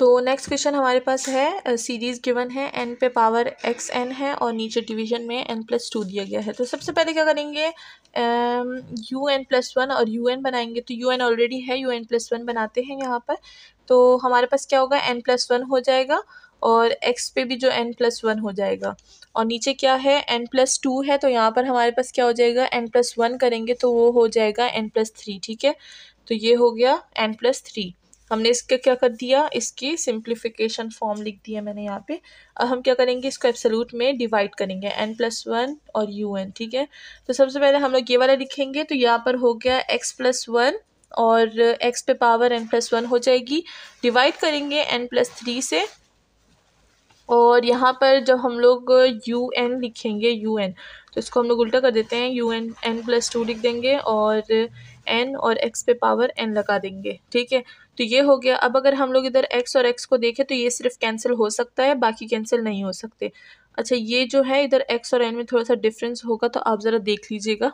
तो next question हमारे पास है सीरीज़ गिवन है एन पे पावर एक्स एन है और नीचे डिवीजन में एन प्लस टू दिया गया है तो सबसे पहले क्या करेंगे यू एन प्लस वन और यू एन बनाएंगे तो यू एन ऑलरेडी है यू एन प्लस वन बनाते हैं यहाँ पर तो हमारे पास क्या होगा एन प्लस वन हो जाएगा और एक्स पे भी जो एन प्लस वन हो जाएगा और नीचे क्या है एन प्लस टू है तो यहाँ पर हमारे पास क्या हो जाएगा एन प्लस वन करेंगे तो वो हो जाएगा एन प्लस थ्री ठीक है तो ये हो गया एन प्लस थ्री हमने इसके क्या कर दिया इसकी सिंप्लीफिकेशन फॉर्म लिख दिया मैंने यहाँ पे अब हम क्या करेंगे इसको एब्सोलूट में डिवाइड करेंगे एन प्लस वन और यू एन ठीक है तो सबसे पहले हम लोग ये वाला लिखेंगे तो यहाँ पर हो गया एक्स प्लस वन और एक्स पे पावर एन प्लस वन हो जाएगी डिवाइड करेंगे एन प्लस थ्री से और यहाँ पर जब हम लोग यू एन लिखेंगे यू एन तो इसको हम लोग उल्टा कर देते हैं u n n plus two लिख देंगे और एन और एक्स पे पावर एन लगा देंगे ठीक है तो ये हो गया अब अगर हम लोग इधर एक्स और एक्स को देखें तो ये सिर्फ कैंसिल हो सकता है बाकी कैंसिल नहीं हो सकते अच्छा ये जो है इधर एक्स और एन में थोड़ा सा डिफरेंस होगा तो आप ज़रा देख लीजिएगा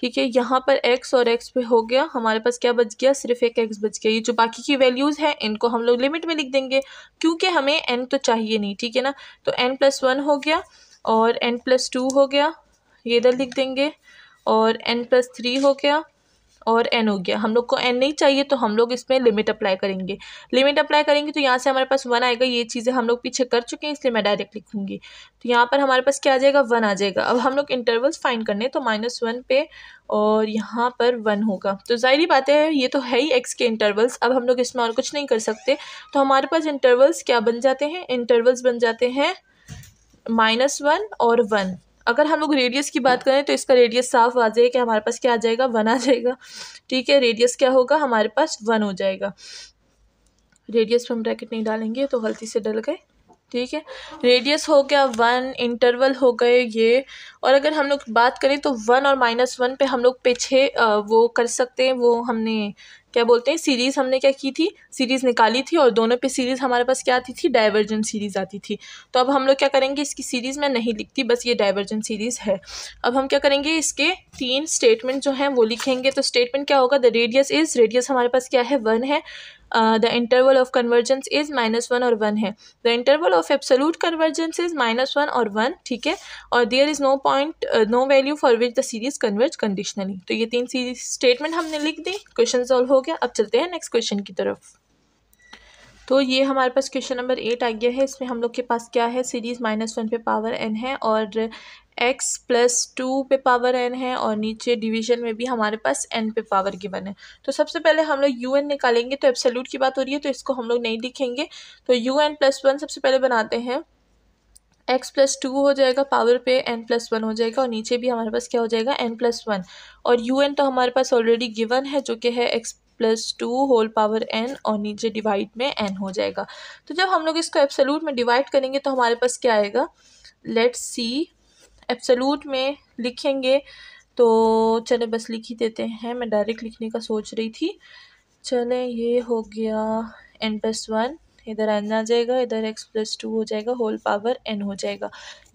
ठीक है यहाँ पर एक्स और एक्स पे हो गया हमारे पास क्या बच गया सिर्फ एक एक्स बच गया ये जो बाकी की वैल्यूज़ हैं इनको हम लोग लिमिट में लिख देंगे क्योंकि हमें एन तो चाहिए नहीं ठीक है ना तो एन प्लस वन हो गया और एन प्लस टू हो गया ये इधर लिख देंगे और एन प्लस थ्री हो गया और एन हो गया हम लोग को एन नहीं चाहिए तो हम लोग इसमें लिमिट अप्लाई करेंगे लिमिट अप्लाई करेंगे तो यहाँ से हमारे पास वन आएगा ये चीज़ें हम लोग पीछे कर चुके हैं इसलिए मैं डायरेक्ट लिखूँगी तो यहाँ पर हमारे पास क्या आ जाएगा वन आ जाएगा अब हम लोग इंटरवल्स फाइंड करने तो माइनस वन पे और यहाँ पर वन होगा तो जाहिर बात है ये तो है ही एक्स के इंटरवल्स अब हम लोग इसमें और कुछ नहीं कर सकते तो हमारे पास इंटरवल्स क्या बन जाते हैं इंटरवल्स बन जाते हैं माइनस वन और वन अगर हम लोग रेडियस की बात करें तो इसका रेडियस साफ आ है कि हमारे पास क्या आ जाएगा वन आ जाएगा ठीक है रेडियस क्या होगा हमारे पास वन हो जाएगा रेडियस पर हम ब्रैकेट नहीं डालेंगे तो गलती से डल गए ठीक है रेडियस हो गया वन इंटरवल हो गए ये और अगर हम लोग बात करें तो वन और माइनस वन पे हम लोग पे छः वो कर सकते हैं वो हमने क्या बोलते हैं सीरीज़ हमने क्या की थी सीरीज़ निकाली थी और दोनों पे सीरीज़ हमारे पास क्या आती थी डाइवर्जेंट सीरीज़ आती थी तो अब हम लोग क्या करेंगे इसकी सीरीज़ मैं नहीं लिखती बस ये डाइवर्जेंट सीरीज़ है अब हम क्या करेंगे इसके तीन स्टेटमेंट जो हैं वो लिखेंगे तो स्टेटमेंट क्या होगा द रेडियस इज़ रेडियस हमारे पास क्या है वन है the interval of convergence is minus one और वन है the interval of absolute convergence is minus one और वन ठीक है और there is no point no value for which the series converge conditionally तो ये तीन सीरीज स्टेटमेंट हमने लिख दी क्वेश्चन सॉल्व हो गया अब चलते हैं नेक्स्ट क्वेश्चन की तरफ तो ये हमारे पास क्वेश्चन नंबर एट आ गया है इसमें हम लोग के पास क्या है सीरीज़ माइनस वन पे पावर एन है और एक्स प्लस टू पे पावर एन है और नीचे डिवीजन में भी हमारे पास एन पे पावर गिवन है तो सबसे पहले हम लोग यू एन निकालेंगे तो एब्सोल्यूट की बात हो रही है तो इसको हम लोग नहीं लिखेंगे तो यू एन प्लस वन सबसे पहले बनाते हैं एक्स प्लस टू हो जाएगा पावर पे एन प्लस वन हो जाएगा और नीचे भी हमारे पास क्या हो जाएगा एन प्लस वन और यू एन तो हमारे पास ऑलरेडी गिवन है जो कि है x plus two whole power n और नीचे डिवाइड में एन हो जाएगा तो जब हम लोग इसको एब्सोलूट में डिवाइड करेंगे तो हमारे पास क्या आएगा लेट सी एब्सोलूट में लिखेंगे तो चले बस लिख ही देते हैं मैं डायरेक्ट लिखने का सोच रही थी चले ये हो गया एन प्लस वन इधर एन आ जाएगा इधर एक्स प्लस टू हो जाएगा होल पावर एन हो जाएगा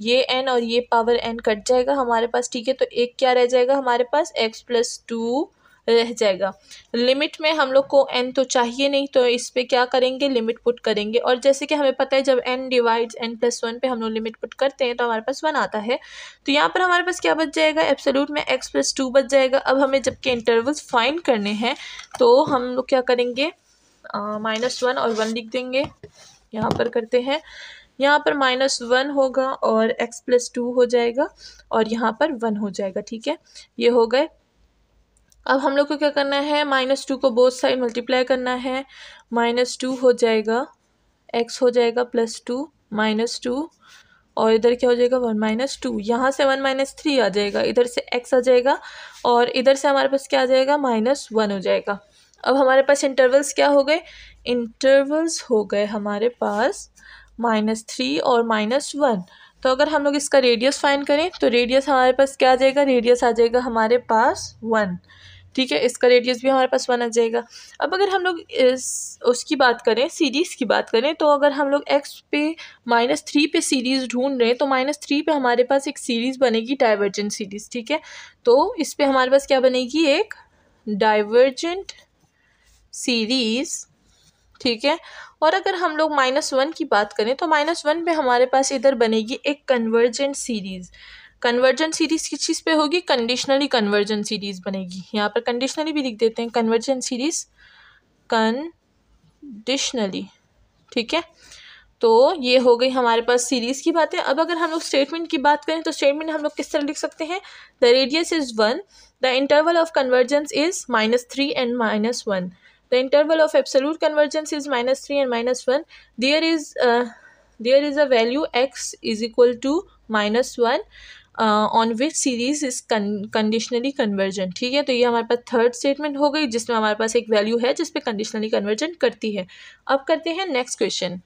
ये एन और ये पावर एन कट जाएगा हमारे पास ठीक है तो एक क्या रह जाएगा हमारे पास एक्स प्लस टू रह जाएगा लिमिट में हम लोग को एन तो चाहिए नहीं तो इस पर क्या करेंगे लिमिट पुट करेंगे और जैसे कि हमें पता है जब n divides n plus one पर हम लोग लिमिट पुट करते हैं तो हमारे पास वन आता है तो यहाँ पर हमारे पास क्या बच जाएगा एब्सोलूट में एक्स प्लस टू बच जाएगा अब हमें जबकि इंटरवल्स फाइन करने हैं तो हम लोग क्या करेंगे माइनस वन और वन लिख देंगे यहाँ पर करते हैं यहाँ पर माइनस वन होगा और एक्स प्लस टू हो जाएगा और यहाँ पर वन हो जाएगा ठीक है ये हो गए अब हम लोग को क्या करना है माइनस टू को बोथ साइड मल्टीप्लाई करना है माइनस टू हो जाएगा एक्स हो जाएगा प्लस टू माइनस टू और इधर क्या हो जाएगा वन माइनस टू यहाँ से वन माइनस थ्री आ जाएगा इधर से एक्स आ जाएगा और इधर से हमारे पास क्या आ जाएगा माइनस वन हो जाएगा अब हमारे पास इंटरवल्स क्या हो गए इंटरवल्स हो गए हमारे पास माइनस थ्री और माइनस वन तो अगर हम लोग इसका रेडियस फाइंड करें तो रेडियस हमारे पास क्या आ जाएगा रेडियस आ जाएगा हमारे पास वन ठीक है इसका रेडियस भी हमारे पास वन आ जाएगा अब अगर हम लोग इस उसकी बात करें सीरीज़ की बात करें तो अगर हम लोग एक्स पे माइनस थ्री पे सीरीज़ ढूंढ रहे हैं तो माइनस थ्री पे हमारे पास एक सीरीज़ बनेगी डाइवर्जेंट सीरीज़ ठीक है तो इस पर हमारे पास क्या बनेगी एक डाइवर्जेंट सीरीज़ ठीक है और अगर हम लोग माइनस वन की बात करें तो माइनस वन पे हमारे पास इधर बनेगी एक कन्वर्जेंट सीरीज़ कन्वर्जन सीरीज़ किस चीज़ पे होगी कंडीशनली कन्वर्जन सीरीज़ बनेगी यहाँ पर कंडीशनली भी लिख देते हैं कन्वर्जन सीरीज़ कंडीशनली ठीक है तो ये हो गई हमारे पास सीरीज़ की बातें अब अगर हम लोग स्टेटमेंट की बात करें तो स्टेटमेंट हम लोग किस तरह लिख सकते हैं the radius is one the interval of convergence is minus three and minus one the interval of absolute convergence is minus three and minus one there is there is a value x is equal to minus one on which series is conditionally convergent ठीक है तो ये हमारे पास third statement हो गई जिसमें हमारे पास एक वैल्यू है जिसपे कंडीशनली कन्वर्जेंट करती है अब करते हैं नेक्स्ट क्वेश्चन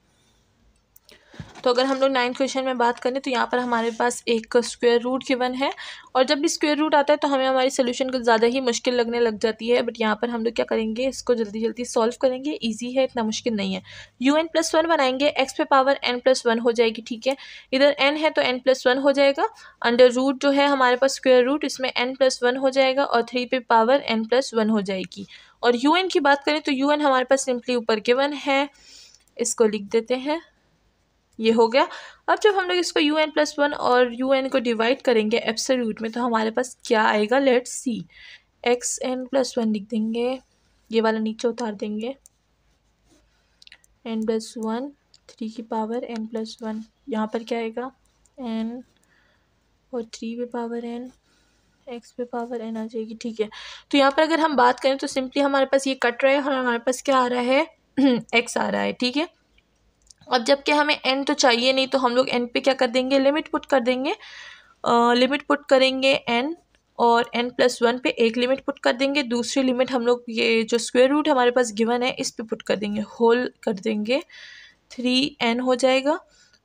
तो अगर हम लोग नाइन्थ क्वेश्चन में बात करें तो यहाँ पर हमारे पास एक स्क्वेयर रूट गिवन है और जब भी स्क्वेयर रूट आता है तो हमें हमारी सोल्यूशन को ज़्यादा ही मुश्किल लगने लग जाती है बट यहाँ पर हम लोग क्या करेंगे इसको जल्दी जल्दी सॉल्व करेंगे ईजी है इतना मुश्किल नहीं है यू एन प्लस वन बनाएंगे एक्स पे पावर एन प्लस वन हो जाएगी ठीक है इधर एन है तो एन प्लस वन हो जाएगा अंडर रूट जो है हमारे पास स्क्वेयर रूट इसमें एन प्लस वन हो जाएगा और थ्री पे पावर एन प्लस वन हो जाएगी और यू एन की बात करें तो यू एन हमारे पास सिंपली ऊपर गिवन है इसको लिख देते हैं ये हो गया अब जब हम लोग इसको यू एन प्लस वन और यू एन को डिवाइड करेंगे एब्सोल्यूट में तो हमारे पास क्या आएगा let see x n plus one लिख देंगे ये वाला नीचे उतार देंगे एन प्लस वन थ्री की पावर एन प्लस वन यहाँ पर क्या आएगा एन और थ्री पे पावर एन एक्स पे पावर एन आ जाएगी ठीक है तो यहाँ पर अगर हम बात करें तो सिंपली हमारे पास ये कट रहा है और हमारे पास क्या आ रहा है एक्स आ रहा है ठीक है अब जबकि हमें एन तो चाहिए नहीं तो हम लोग एन पे क्या कर देंगे लिमिट पुट कर देंगे लिमिट पुट करेंगे एन और एन प्लस वन पे एक लिमिट पुट कर देंगे दूसरी लिमिट हम लोग ये जो स्क्वेयर रूट हमारे पास गिवन है इस पे पुट कर देंगे होल कर देंगे थ्री एन हो जाएगा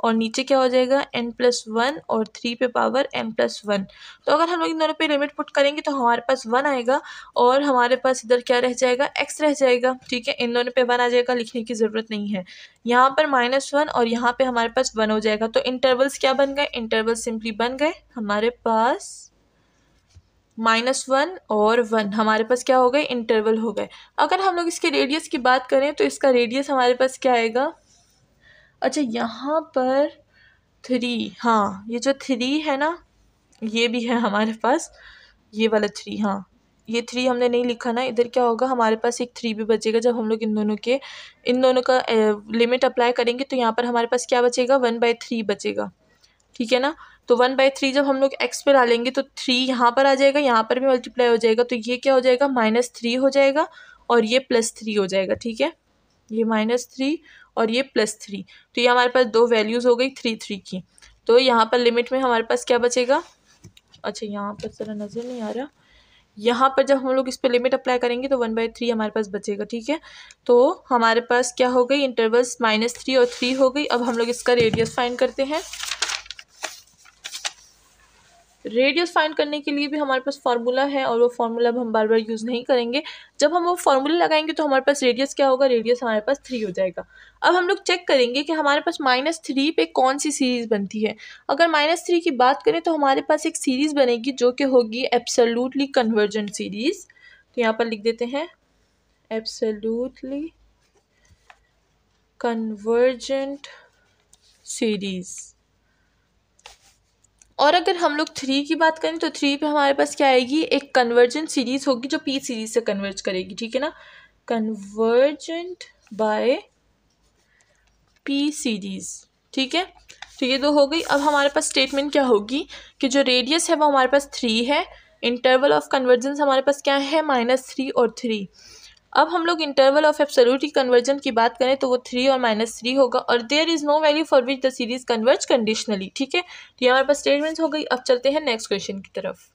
और नीचे क्या हो जाएगा एन प्लस वन और थ्री पे पावर एन प्लस वन तो अगर हम लोग इन दोनों पे लिमिट पुट करेंगे तो हमारे पास वन आएगा और हमारे पास इधर क्या रह जाएगा एक्स रह जाएगा ठीक है इन दोनों पे वन आ जाएगा लिखने की ज़रूरत नहीं है यहाँ पर माइनस वन और यहाँ पे हमारे पास वन हो जाएगा तो इंटरवल्स क्या बन गए इंटरवल सिंपली बन गए हमारे पास माइनस वन और वन हमारे पास क्या हो गए इंटरवल हो गए अगर हम लोग इसके रेडियस की बात करें तो इसका रेडियस हमारे पास क्या आएगा अच्छा यहाँ पर थ्री हाँ ये जो थ्री है ना ये भी है हमारे पास ये वाला थ्री हाँ ये थ्री हमने नहीं लिखा ना इधर क्या होगा हमारे पास एक थ्री भी बचेगा जब हम लोग इन दोनों के इन दोनों का लिमिट अप्लाई करेंगे तो यहाँ पर हमारे पास क्या बचेगा वन बाई थ्री बचेगा ठीक है ना तो वन बाई थ्री जब हम लोग एक्स पे डालेंगे तो थ्री यहाँ पर आ जाएगा यहाँ पर भी मल्टीप्लाई हो जाएगा तो ये क्या हो जाएगा माइनस थ्री हो जाएगा और ये प्लस थ्री हो जाएगा ठीक है ये माइनस थ्री और ये प्लस थ्री तो ये हमारे पास दो वैल्यूज़ हो गई थ्री थ्री की तो यहाँ पर लिमिट में हमारे पास क्या बचेगा अच्छा यहाँ पर ज़रा नज़र नहीं आ रहा यहाँ पर जब हम लोग इस पर लिमिट अप्लाई करेंगे तो वन बाई थ्री हमारे पास बचेगा ठीक है तो हमारे पास क्या हो गई इंटरवल्स माइनस थ्री और थ्री हो गई अब हम लोग इसका रेडियस फाइंड करते हैं रेडियस फाइंड करने के लिए भी हमारे पास फार्मूला है और वो फार्मूला अब हम बार बार यूज़ नहीं करेंगे जब हम वो फार्मूला लगाएंगे तो हमारे पास रेडियस क्या होगा रेडियस हमारे पास थ्री हो जाएगा अब हम लोग चेक करेंगे कि हमारे पास माइनस थ्री पे कौन सी सीरीज़ बनती है अगर माइनस थ्री की बात करें तो हमारे पास एक सीरीज़ बनेगी जो कि होगी एब्सोलूटली कन्वर्जेंट सीरीज़ तो यहाँ पर लिख देते हैं एब्सोलूटली कन्वर्जेंट सीरीज़ और अगर हम लोग थ्री की बात करें तो थ्री पे हमारे पास क्या आएगी एक कन्वर्जेंट सीरीज़ होगी जो पी सीरीज़ से कन्वर्ज करेगी ठीक है ना कन्वर्जेंट बाय पी सीरीज़ ठीक है तो ये दो हो गई अब हमारे पास स्टेटमेंट क्या होगी कि जो रेडियस है वो हमारे पास थ्री है इंटरवल ऑफ कन्वर्जेंस हमारे पास क्या है माइनस थ्री और थ्री अब हम लोग इंटरवल ऑफ एब्सोल्यूट कन्वर्जन की बात करें तो वो थ्री और माइनस थ्री होगा और there is no value for which the series converge conditionally ठीक है तो ये हमारे पास स्टेटमेंट्स हो गई अब चलते हैं नेक्स्ट क्वेश्चन की तरफ